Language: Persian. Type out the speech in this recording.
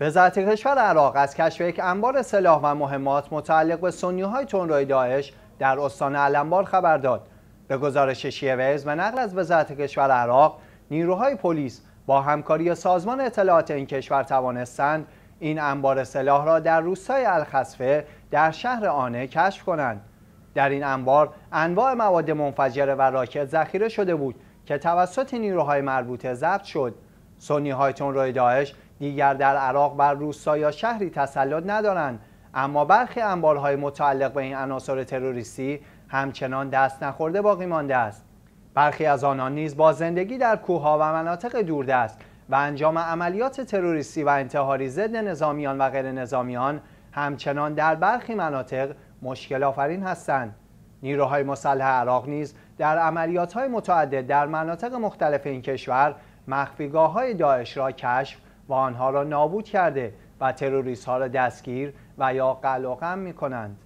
وزارت کشور عراق از کشف یک انبار سلاح و مهمات متعلق به سنیهای تندروی داعش در استان علمبار خبر داد به گزارش شیوز و نقل از وزارت کشور عراق نیروهای پلیس با همکاری سازمان اطلاعات این کشور توانستند این انبار سلاح را در روستای الخصفه در شهر آنه کشف کنند در این انبار انواع مواد منفجره و راکت ذخیره شده بود که توسط نیروهای مربوطه ضبط شد سنی های داعش دیگر در عراق بر روستا یا شهری تسلط ندارند اما برخی انبارهای متعلق به این عناصر تروریستی همچنان دست نخورده باقی مانده است برخی از آنان نیز با زندگی در کوهها و مناطق دوردست و انجام عملیات تروریستی و انتحاری ضد نظامیان و غیر نظامیان همچنان در برخی مناطق مشکل آفرین هستند نیروهای مسلح عراق نیز در عملیات های متعدد در مناطق مختلف این کشور مخفیگاه های داعش را کشف و آنها را نابود کرده و تروریست ها را دستگیر و یا قلقم می کنند.